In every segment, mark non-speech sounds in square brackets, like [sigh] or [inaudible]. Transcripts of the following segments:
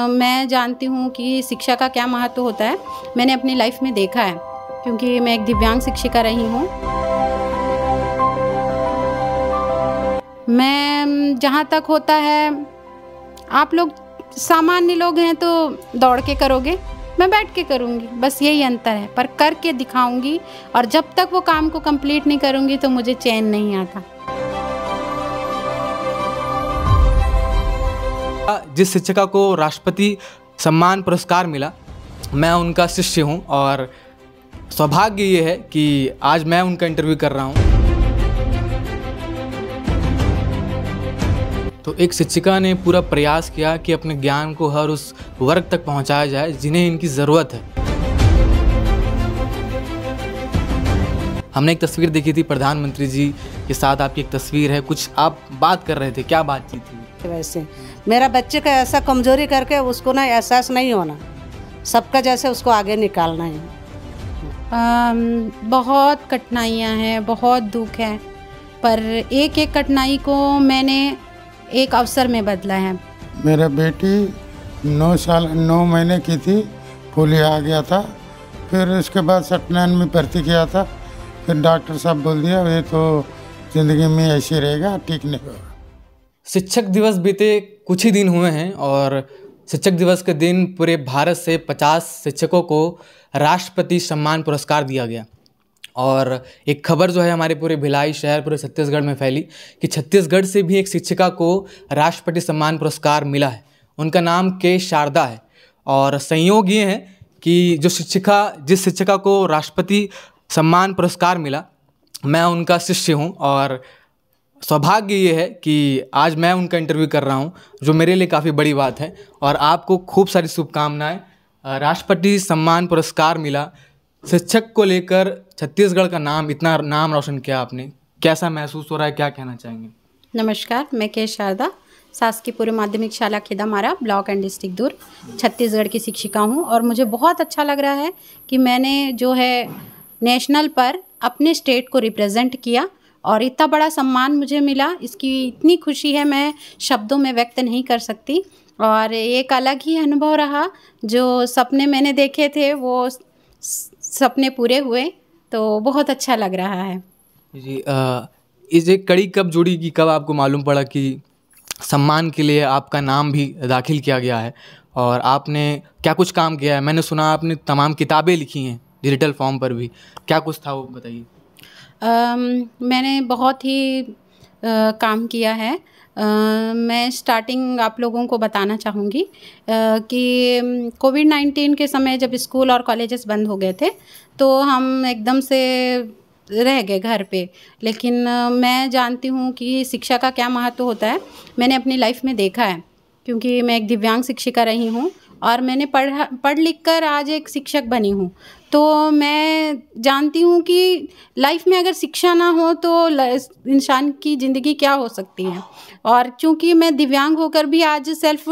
मैं जानती हूँ कि शिक्षा का क्या महत्व होता है मैंने अपनी लाइफ में देखा है क्योंकि मैं एक दिव्यांग शिक्षिका रही हूँ मैं जहाँ तक होता है आप लोग सामान्य लोग हैं तो दौड़ के करोगे मैं बैठ के करूँगी बस यही अंतर है पर करके दिखाऊँगी और जब तक वो काम को कंप्लीट नहीं करूँगी तो मुझे चैन नहीं आता जिस शिक्षिका को राष्ट्रपति सम्मान पुरस्कार मिला मैं उनका शिष्य हूँ और सौभाग्य ये है कि आज मैं उनका इंटरव्यू कर रहा हूँ तो एक शिक्षिका ने पूरा प्रयास किया कि अपने ज्ञान को हर उस वर्ग तक पहुंचाया जाए जिन्हें इनकी ज़रूरत है हमने एक तस्वीर देखी थी प्रधानमंत्री जी के साथ आपकी एक तस्वीर है कुछ आप बात कर रहे थे क्या बातचीत थी वैसे मेरा बच्चे का ऐसा कमजोरी करके उसको ना एहसास नहीं होना सबका जैसे उसको आगे निकालना है आ, बहुत कठिनाइयाँ हैं बहुत दुख है पर एक एक कठिनाई को मैंने एक अवसर में बदला है मेरा बेटी नौ साल नौ महीने की थी पोलिया आ गया था फिर उसके बाद सत्यनारायण में भर्ती किया था फिर डॉक्टर साहब बोल दिया ये तो ज़िंदगी में ऐसे रहेगा ठीक नहीं होगा शिक्षक दिवस बीते कुछ ही दिन हुए हैं और शिक्षक दिवस के दिन पूरे भारत से 50 शिक्षकों को राष्ट्रपति सम्मान पुरस्कार दिया गया और एक खबर जो है हमारे पूरे भिलाई शहर पूरे छत्तीसगढ़ में फैली कि छत्तीसगढ़ से भी एक शिक्षिका को राष्ट्रपति सम्मान पुरस्कार मिला है उनका नाम के शारदा है और संयोग ये है कि जो शिक्षिका जिस शिक्षिका को राष्ट्रपति सम्मान पुरस्कार मिला मैं उनका शिष्य हूँ और सौभाग्य ये है कि आज मैं उनका इंटरव्यू कर रहा हूँ जो मेरे लिए काफ़ी बड़ी बात है और आपको खूब सारी शुभकामनाएं राष्ट्रपति सम्मान पुरस्कार मिला शिक्षक को लेकर छत्तीसगढ़ का नाम इतना नाम रोशन किया आपने कैसा महसूस हो रहा है क्या कहना चाहेंगे नमस्कार मैं के शारदा शासकीय पूर्व माध्यमिक शाला खेदामारा ब्लॉक एंड डिस्ट्रिक्ट दूर छत्तीसगढ़ की शिक्षिका हूँ और मुझे बहुत अच्छा लग रहा है कि मैंने जो है नेशनल पर अपने स्टेट को रिप्रेजेंट किया और इतना बड़ा सम्मान मुझे मिला इसकी इतनी खुशी है मैं शब्दों में व्यक्त नहीं कर सकती और एक अलग ही अनुभव रहा जो सपने मैंने देखे थे वो सपने पूरे हुए तो बहुत अच्छा लग रहा है जी इसे इस एक कड़ी कब जुड़ी कि कब आपको मालूम पड़ा कि सम्मान के लिए आपका नाम भी दाखिल किया गया है और आपने क्या कुछ काम किया है मैंने सुना आपने तमाम किताबें लिखी हैं डिजिटल फॉर्म पर भी क्या कुछ था वो बताइए मैंने बहुत ही काम किया है मैं स्टार्टिंग आप लोगों को बताना चाहूँगी कि कोविड नाइन्टीन के समय जब स्कूल और कॉलेजेस बंद हो गए थे तो हम एकदम से रह गए घर पे लेकिन मैं जानती हूँ कि शिक्षा का क्या महत्व होता है मैंने अपनी लाइफ में देखा है क्योंकि मैं एक दिव्यांग शिक्षिका रही हूँ और मैंने पढ़ा पढ़ लिख कर आज एक शिक्षक बनी हूँ तो मैं जानती हूँ कि लाइफ में अगर शिक्षा ना हो तो इंसान की ज़िंदगी क्या हो सकती है और चूँकि मैं दिव्यांग होकर भी आज सेल्फ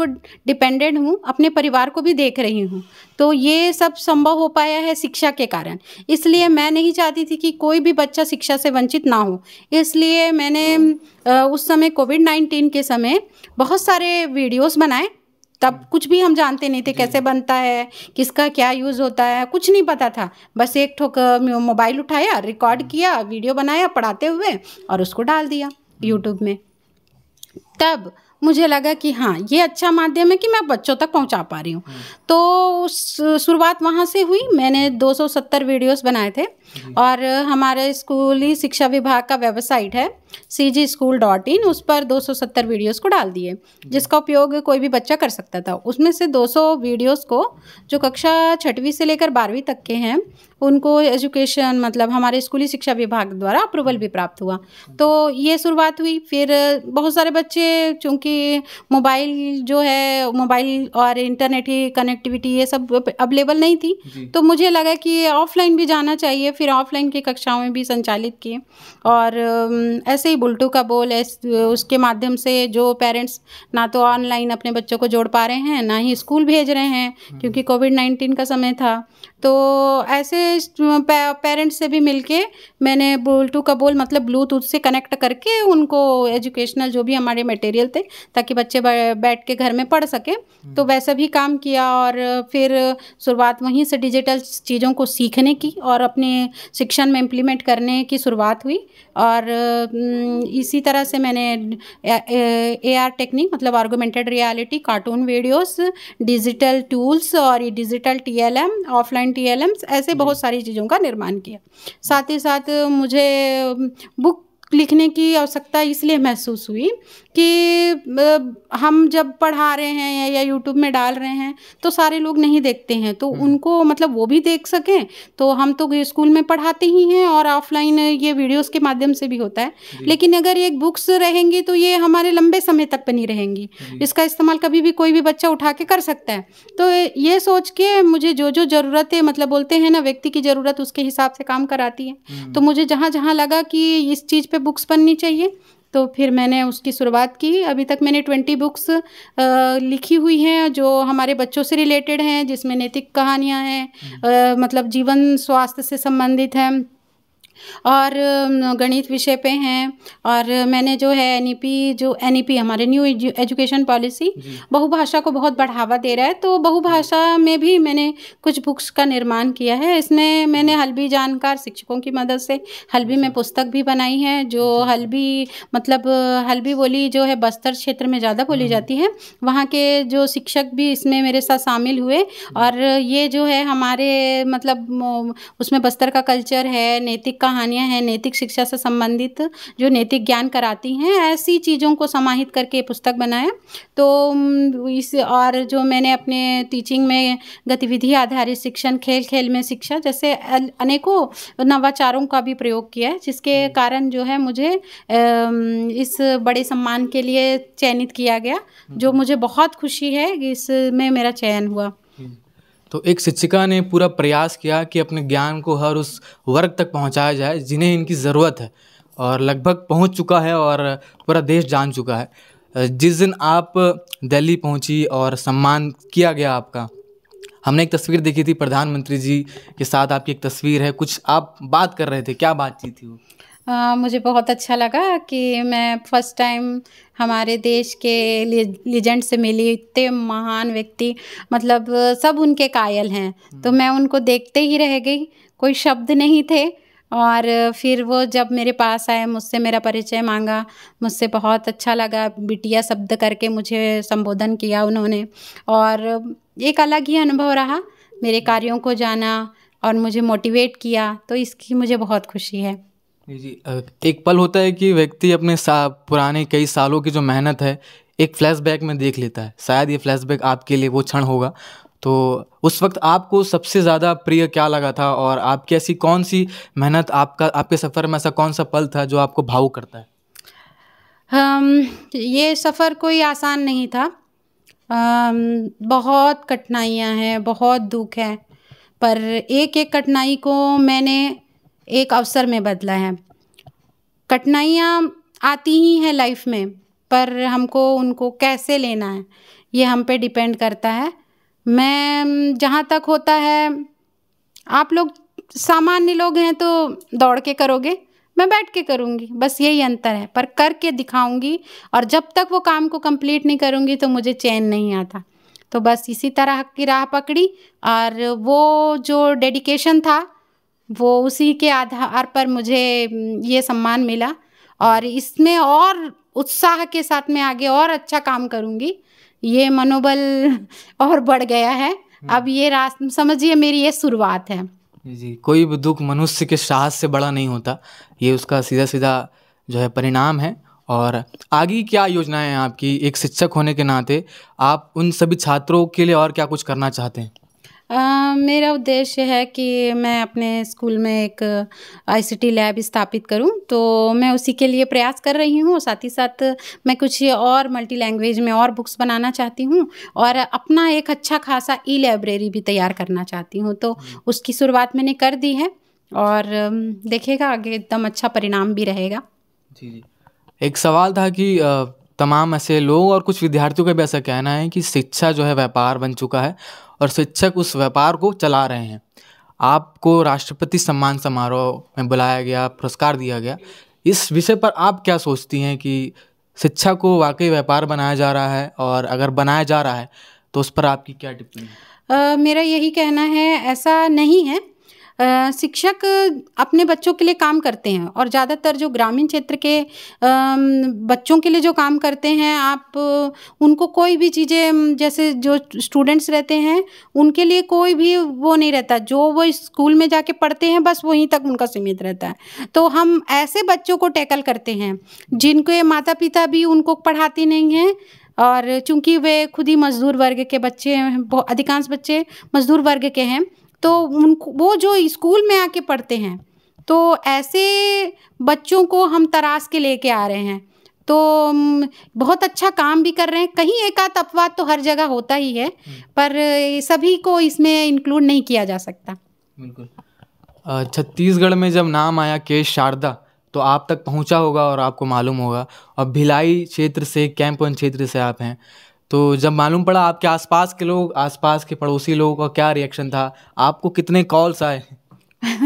डिपेंडेंट हूँ अपने परिवार को भी देख रही हूँ तो ये सब संभव हो पाया है शिक्षा के कारण इसलिए मैं नहीं चाहती थी कि कोई भी बच्चा शिक्षा से वंचित ना हो इसलिए मैंने हाँ। उस समय कोविड नाइन्टीन के समय बहुत सारे वीडियोस बनाए तब कुछ भी हम जानते नहीं थे कैसे बनता है किसका क्या यूज़ होता है कुछ नहीं पता था बस एक ठोक मोबाइल उठाया रिकॉर्ड हाँ। किया वीडियो बनाया पढ़ाते हुए और उसको डाल दिया यूट्यूब हाँ। में तब मुझे लगा कि हाँ ये अच्छा माध्यम है कि मैं बच्चों तक पहुंचा पा रही हूँ हाँ। तो शुरुआत वहाँ से हुई मैंने 270 वीडियोस बनाए थे और हमारे स्कूली शिक्षा विभाग का वेबसाइट है सी जी स्कूल डॉट इन उस पर 270 वीडियोस को डाल दिए जिसका उपयोग कोई भी बच्चा कर सकता था उसमें से 200 वीडियोस को जो कक्षा छठवीं से लेकर बारहवीं तक के हैं उनको एजुकेशन मतलब हमारे स्कूली शिक्षा विभाग द्वारा अप्रूवल भी प्राप्त हुआ तो ये शुरुआत हुई फिर बहुत सारे बच्चे चूँकि मोबाइल जो है मोबाइल और इंटरनेट ही कनेक्टिविटी ये सब अवेलेबल नहीं थी तो मुझे लगा कि ऑफलाइन भी जाना चाहिए फिर फिर ऑफलाइन की कक्षाओं में भी संचालित किए और ऐसे ही बुलटू का बोल उसके माध्यम से जो पेरेंट्स ना तो ऑनलाइन अपने बच्चों को जोड़ पा रहे हैं ना ही स्कूल भेज रहे हैं हम्म। क्योंकि कोविड नाइन्टीन का समय था तो ऐसे पेरेंट्स से भी मिलके मैंने बुलटू का बोल मतलब ब्लूटूथ से कनेक्ट करके उनको एजुकेशनल जो भी हमारे मटेरियल थे ताकि बच्चे बैठ के घर में पढ़ सके तो हम्म। वैसा भी काम किया और फिर शुरुआत वहीं से डिजिटल चीज़ों को सीखने की और अपने शिक्षण में इम्प्लीमेंट करने की शुरुआत हुई और इसी तरह से मैंने ए आर टेक्निक मतलब augmented reality cartoon videos digital tools और ये digital T L M offline T L M ऐसे बहुत सारी चीज़ों का निर्माण किया साथ ही साथ मुझे बुक लिखने की आवश्यकता इसलिए महसूस हुई कि मतलब, हम जब पढ़ा रहे हैं या यूट्यूब में डाल रहे हैं तो सारे लोग नहीं देखते हैं तो हम्म। उनको मतलब वो भी देख सकें तो हम तो स्कूल में पढ़ाते ही हैं और ऑफलाइन ये वीडियोस के माध्यम से भी होता है लेकिन अगर ये बुक्स रहेंगी तो ये हमारे लंबे समय तक बनी रहेंगी इसका इस्तेमाल कभी भी कोई भी बच्चा उठा के कर सकता है तो ये सोच के मुझे जो जो ज़रूरत है मतलब बोलते हैं ना व्यक्ति की ज़रूरत उसके हिसाब से काम कराती है हम्म। तो मुझे जहाँ जहाँ लगा कि इस चीज़ पर बुक्स बननी चाहिए तो फिर मैंने उसकी शुरुआत की अभी तक मैंने ट्वेंटी बुक्स लिखी हुई हैं जो हमारे बच्चों से रिलेटेड हैं जिसमें नैतिक कहानियाँ हैं हम्म। मतलब जीवन स्वास्थ्य से संबंधित हैं और गणित विषय पे हैं और मैंने जो है एन e जो एन e हमारे न्यू एजुकेशन पॉलिसी बहुभाषा को बहुत बढ़ावा दे रहा है तो बहुभाषा में भी मैंने कुछ बुक्स का निर्माण किया है इसमें मैंने हल्बी जानकार शिक्षकों की मदद से हल्बी में पुस्तक भी बनाई है जो हल्बी मतलब हल्बी बोली जो है बस्तर क्षेत्र में ज़्यादा बोली हम्म। जाती है वहाँ के जो शिक्षक भी इसमें मेरे साथ शामिल हुए और ये जो है हमारे मतलब उसमें बस्तर का कल्चर है नैतिक कहानियाँ हैं नैतिक शिक्षा से संबंधित जो नैतिक ज्ञान कराती हैं ऐसी चीज़ों को समाहित करके पुस्तक बनाया तो इस और जो मैंने अपने टीचिंग में गतिविधि आधारित शिक्षण खेल खेल में शिक्षा जैसे अनेकों नवाचारों का भी प्रयोग किया है जिसके हम्म। कारण जो है मुझे इस बड़े सम्मान के लिए चयनित किया गया जो हम्म। मुझे बहुत खुशी है इसमें मेरा चयन हुआ हम्म। तो एक शिक्षिका ने पूरा प्रयास किया कि अपने ज्ञान को हर उस वर्ग तक पहुँचाया जाए जिन्हें इनकी ज़रूरत है और लगभग पहुँच चुका है और पूरा देश जान चुका है जिस दिन आप दिल्ली पहुँची और सम्मान किया गया आपका हमने एक तस्वीर देखी थी प्रधानमंत्री जी के साथ आपकी एक तस्वीर है कुछ आप बात कर रहे थे क्या बातचीत थी वो आ, मुझे बहुत अच्छा लगा कि मैं फर्स्ट टाइम हमारे देश के लीजेंड से मिली इतने महान व्यक्ति मतलब सब उनके कायल हैं हम्म। तो मैं उनको देखते ही रह गई कोई शब्द नहीं थे और फिर वो जब मेरे पास आए मुझसे मेरा परिचय मांगा मुझसे बहुत अच्छा लगा बिटिया शब्द करके मुझे संबोधन किया उन्होंने और एक अलग ही अनुभव रहा मेरे हम्म। कार्यों को जाना और मुझे मोटिवेट किया तो इसकी मुझे बहुत खुशी है जी एक पल होता है कि व्यक्ति अपने सा पुराने कई सालों की जो मेहनत है एक फ्लैशबैक में देख लेता है शायद ये फ्लैशबैक आपके लिए वो क्षण होगा तो उस वक्त आपको सबसे ज़्यादा प्रिय क्या लगा था और आपकी ऐसी कौन सी मेहनत आपका आपके सफ़र में ऐसा कौन सा पल था जो आपको भावुक करता है हम ये सफ़र कोई आसान नहीं था हम, बहुत कठिनाइयाँ हैं बहुत दुख है पर एक एक कठिनाई को मैंने एक अवसर में बदला है कठिनाइयाँ आती ही हैं लाइफ में पर हमको उनको कैसे लेना है ये हम पे डिपेंड करता है मैं जहाँ तक होता है आप लोग सामान्य लोग हैं तो दौड़ के करोगे मैं बैठ के करूँगी बस यही अंतर है पर करके दिखाऊँगी और जब तक वो काम को कंप्लीट नहीं करूँगी तो मुझे चैन नहीं आता तो बस इसी तरह की राह पकड़ी और वो जो डेडिकेशन था वो उसी के आधार पर मुझे ये सम्मान मिला और इसमें और उत्साह के साथ मैं आगे और अच्छा काम करूँगी ये मनोबल [laughs] और बढ़ गया है हम्म। अब ये रास्त समझिए मेरी ये शुरुआत है जी कोई भी दुख मनुष्य के साहस से बड़ा नहीं होता ये उसका सीधा सीधा जो है परिणाम है और आगे क्या योजनाएं हैं आपकी एक शिक्षक होने के नाते आप उन सभी छात्रों के लिए और क्या कुछ करना चाहते हैं मेरा उद्देश्य है कि मैं अपने स्कूल में एक आईसीटी लैब स्थापित करूं तो मैं उसी के लिए प्रयास कर रही हूं साथ ही साथ मैं कुछ और मल्टी लैंग्वेज में और बुक्स बनाना चाहती हूं और अपना एक अच्छा खासा ई लाइब्रेरी भी तैयार करना चाहती हूं तो हम्म। उसकी शुरुआत मैंने कर दी है और देखेगा आगे एकदम अच्छा परिणाम भी रहेगा जी जी एक सवाल था कि तमाम ऐसे लोग और कुछ विद्यार्थियों का भी ऐसा कहना है कि शिक्षा जो है व्यापार बन चुका है और शिक्षक उस व्यापार को चला रहे हैं आपको राष्ट्रपति सम्मान समारोह में बुलाया गया पुरस्कार दिया गया इस विषय पर आप क्या सोचती हैं कि शिक्षा को वाकई व्यापार बनाया जा रहा है और अगर बनाया जा रहा है तो उस पर आपकी क्या टिप्पणी है मेरा यही कहना है ऐसा नहीं है शिक्षक अपने बच्चों के लिए काम करते हैं और ज़्यादातर जो ग्रामीण क्षेत्र के बच्चों के लिए जो काम करते हैं आप उनको कोई भी चीज़ें जैसे जो स्टूडेंट्स रहते हैं उनके लिए कोई भी वो नहीं रहता जो वो स्कूल में जाके पढ़ते हैं बस वहीं तक उनका सीमित रहता है तो हम ऐसे बच्चों को टैकल करते हैं जिनके माता पिता भी उनको पढ़ाते नहीं हैं और चूंकि वे खुद ही मज़दूर वर्ग के बच्चे हैं अधिकांश बच्चे मज़दूर वर्ग के हैं तो उनको वो जो स्कूल में आके पढ़ते हैं तो ऐसे बच्चों को हम तराश के लेके आ रहे हैं तो बहुत अच्छा काम भी कर रहे हैं कहीं एक आध अपवाद तो हर जगह होता ही है हम्म। पर सभी को इसमें इंक्लूड नहीं किया जा सकता बिल्कुल छत्तीसगढ़ में जब नाम आया केश शारदा तो आप तक पहुंचा होगा और आपको मालूम होगा और भिलाई क्षेत्र से कैंपन क्षेत्र से आप हैं तो जब मालूम पड़ा आपके आसपास के लोग आसपास के पड़ोसी लोगों का क्या रिएक्शन था आपको कितने कॉल्स आए [laughs]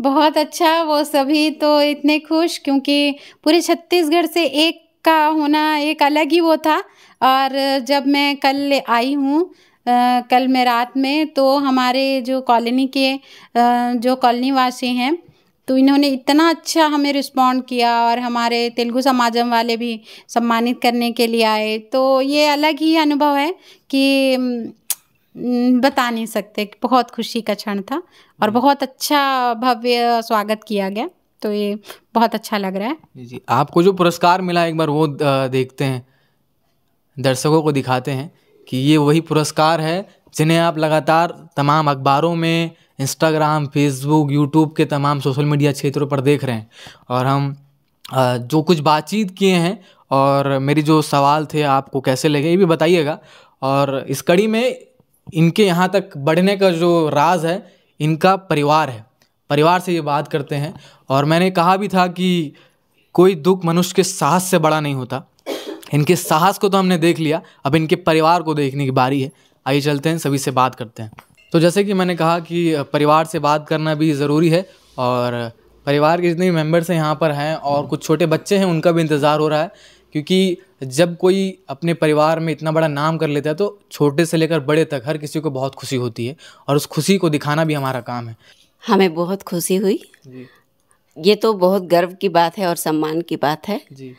बहुत अच्छा वो सभी तो इतने खुश क्योंकि पूरे छत्तीसगढ़ से एक का होना एक अलग ही वो था और जब मैं कल आई हूँ कल मैं रात में तो हमारे जो कॉलोनी के जो कॉलोनी वासी हैं तो इन्होंने इतना अच्छा हमें रिस्पॉन्ड किया और हमारे तेलुगु समाजम वाले भी सम्मानित करने के लिए आए तो ये अलग ही अनुभव है कि बता नहीं सकते बहुत खुशी का क्षण था और हम्म। बहुत अच्छा भव्य स्वागत किया गया तो ये बहुत अच्छा लग रहा है जी आपको जो पुरस्कार मिला एक बार वो देखते हैं दर्शकों को दिखाते हैं कि ये वही पुरस्कार है जिन्हें आप लगातार तमाम अखबारों में इंस्टाग्राम फेसबुक यूट्यूब के तमाम सोशल मीडिया क्षेत्रों पर देख रहे हैं और हम जो कुछ बातचीत किए हैं और मेरी जो सवाल थे आपको कैसे लगे ये भी बताइएगा और इस कड़ी में इनके यहाँ तक बढ़ने का जो राज है इनका परिवार है परिवार से ये बात करते हैं और मैंने कहा भी था कि कोई दुख मनुष्य के साहस से बड़ा नहीं होता इनके साहस को तो हमने देख लिया अब इनके परिवार को देखने की बारी है आइए चलते हैं सभी से बात करते हैं तो जैसे कि मैंने कहा कि परिवार से बात करना भी ज़रूरी है और परिवार के जितने भी मेम्बर्स हैं यहाँ पर हैं और कुछ छोटे बच्चे हैं उनका भी इंतज़ार हो रहा है क्योंकि जब कोई अपने परिवार में इतना बड़ा नाम कर लेता है तो छोटे से लेकर बड़े तक हर किसी को बहुत खुशी होती है और उस खुशी को दिखाना भी हमारा काम है हमें बहुत खुशी हुई ये तो बहुत गर्व की बात है और सम्मान की बात है जी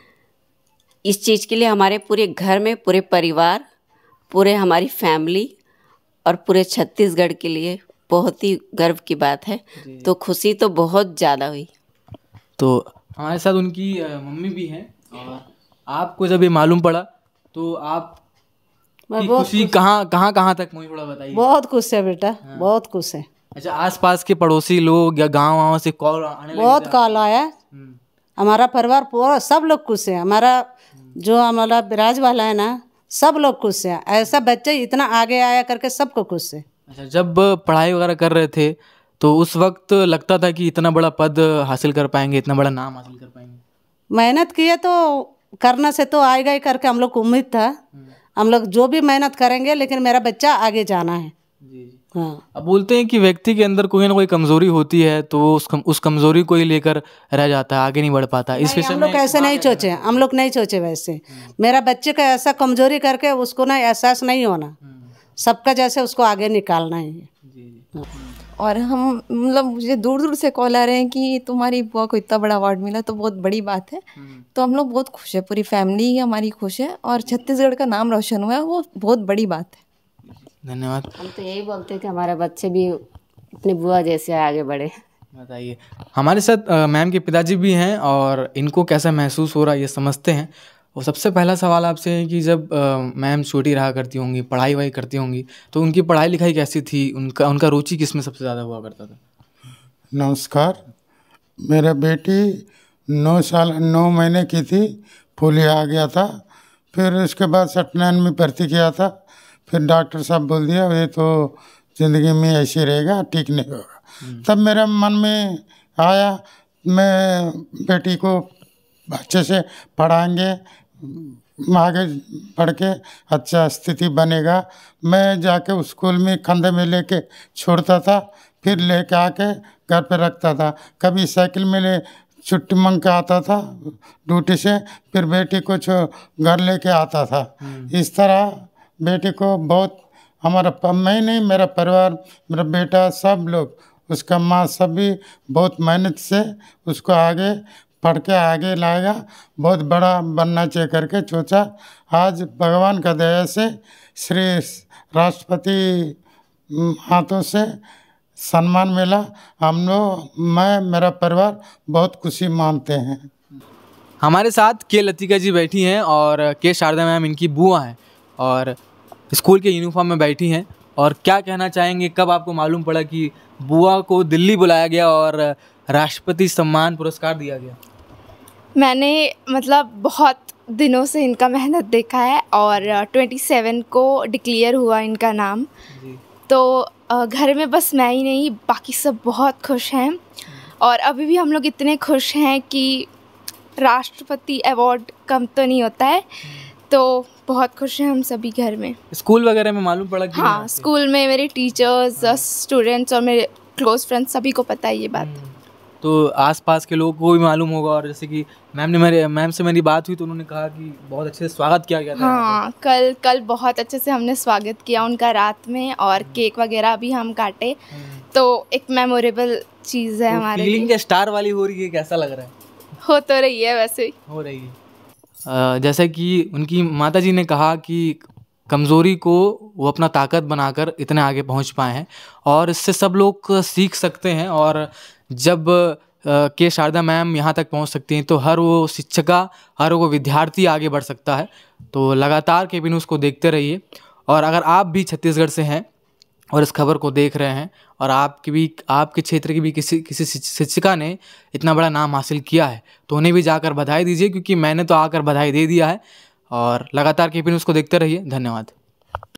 इस चीज़ के लिए हमारे पूरे घर में पूरे परिवार पूरे हमारी फैमिली और पूरे छत्तीसगढ़ के लिए बहुत ही गर्व की बात है तो खुशी तो बहुत ज़्यादा हुई तो हमारे साथ उनकी मम्मी भी हैं और आपको जब ये मालूम पड़ा तो आप मैं बहुत खुशी कहाँ कहाँ कहाँ तक मुझे थोड़ा बताइए बहुत खुश है बेटा हाँ। बहुत खुश है अच्छा आसपास के पड़ोसी लोग या गांव वाँव से कॉल आने बहुत कॉल आया हम्म। हमारा परिवार पूरा सब लोग खुश है हमारा हम्म। जो हमारा बिराज वाला है ना सब लोग खुश हैं ऐसा बच्चे इतना आगे आया करके सबको खुश है अच्छा जब पढ़ाई वगैरह कर रहे थे तो उस वक्त लगता था कि इतना बड़ा पद हासिल कर पाएंगे इतना बड़ा नाम हासिल कर पाएंगे मेहनत किए तो करने से तो आएगा ही करके हम लोग को उम्मीद था हम्म। हम लोग जो भी मेहनत करेंगे लेकिन मेरा बच्चा आगे जाना है हाँ अब बोलते हैं कि व्यक्ति के अंदर कोई ना कोई कमजोरी होती है तो उस कम, उस कमजोरी को ही लेकर रह जाता है आगे नहीं बढ़ पाता इस विषय हम लोग ऐसे नहीं सोचे हम लोग नहीं सोचे वैसे हम्म। मेरा बच्चे का ऐसा कमजोरी करके उसको ना एहसास नहीं होना हम्म। सबका जैसे उसको आगे निकालना है हाँ। हम्म। और हम मतलब मुझे दूर दूर से कॉल आ रहे हैं कि तुम्हारी बुआ को इतना बड़ा अवार्ड मिला तो बहुत बड़ी बात है तो हम लोग बहुत खुश है पूरी फैमिली हमारी खुश है और छत्तीसगढ़ का नाम रोशन हुआ है वो बहुत बड़ी बात है धन्यवाद हम तो यही बोलते हैं कि हमारे बच्चे भी अपने बुआ जैसे आगे बढ़े बताइए हमारे साथ मैम के पिताजी भी हैं और इनको कैसा महसूस हो रहा है ये समझते हैं और सबसे पहला सवाल आपसे है कि जब मैम छोटी रहा करती होंगी पढ़ाई वाई करती होंगी तो उनकी पढ़ाई लिखाई कैसी थी उनका उनका रुचि किस में सबसे ज़्यादा हुआ करता था नमस्कार मेरा बेटी नौ साल नौ महीने की थी फूलिया आ गया था फिर उसके बाद सटनैन में भर्ती किया था फिर डॉक्टर साहब बोल दिया ये तो ज़िंदगी में ऐसे रहेगा ठीक नहीं होगा हम्म। तब मेरे मन में आया मैं बेटी को अच्छे से पढ़ाएंगे आगे बढ़ के अच्छा स्थिति बनेगा मैं जाके स्कूल में कंधे में लेके छोड़ता था फिर लेके आके घर पे रखता था कभी साइकिल में ले छुट्टी मांग के आता था ड्यूटी से फिर बेटी को घर लेके आता था हम्म। इस तरह बेटे को बहुत हमारा मैं नहीं मेरा परिवार मेरा बेटा सब लोग उसका माँ सब भी बहुत मेहनत से उसको आगे पढ़ के आगे लाएगा बहुत बड़ा बनना चाहिए करके सोचा आज भगवान का दया से श्री राष्ट्रपति हाथों से सम्मान मिला हम लोग मैं मेरा परिवार बहुत खुशी मानते हैं हमारे साथ के लतिका जी बैठी हैं और के शारदा मैम इनकी बुआ हैं और स्कूल के यूनिफॉर्म में बैठी हैं और क्या कहना चाहेंगे कब आपको मालूम पड़ा कि बुआ को दिल्ली बुलाया गया और राष्ट्रपति सम्मान पुरस्कार दिया गया मैंने मतलब बहुत दिनों से इनका मेहनत देखा है और 27 को डिक्लेयर हुआ इनका नाम तो घर में बस मैं ही नहीं बाकी सब बहुत खुश हैं और अभी भी हम लोग इतने खुश हैं कि राष्ट्रपति अवार्ड कम तो नहीं होता है तो बहुत खुश हैं हम सभी घर में स्कूल वगैरह में मालूम पड़ा हाँ स्कूल में मेरे टीचर्स स्टूडेंट्स हाँ। और मेरे क्लोज फ्रेंड्स सभी को पता है ये बात हम्म, तो आसपास के लोगों को भी मालूम होगा और जैसे कि मैम ने मेरे मैम से मेरी बात हुई तो उन्होंने कहा कि बहुत अच्छे से स्वागत किया गया था हाँ कल कल बहुत अच्छे से हमने स्वागत किया उनका रात में और हम्म। केक वगैरह भी हम काटे हम्म। तो एक मेमोरेबल चीज़ है तो हमारे फीलिंग स्टार वाली हो रही है कैसा लग रहा है हो तो रही है वैसे हो रही है जैसे कि उनकी माता जी ने कहा कि कमज़ोरी को वो अपना ताकत बनाकर इतने आगे पहुंच पाए हैं और इससे सब लोग सीख सकते हैं और जब के शारदा मैम यहाँ तक पहुँच सकती हैं तो हर वो शिक्षिका हर वो विद्यार्थी आगे बढ़ सकता है तो लगातार के बिन उसको देखते रहिए और अगर आप भी छत्तीसगढ़ से हैं और इस खबर को देख रहे हैं और आपकी भी आपके क्षेत्र की भी किसी किसी शिक्षिका ने इतना बड़ा नाम हासिल किया है तो उन्हें भी जाकर बधाई दीजिए क्योंकि मैंने तो आकर बधाई दे दिया है और लगातार के पी न्यूज़ को देखते रहिए धन्यवाद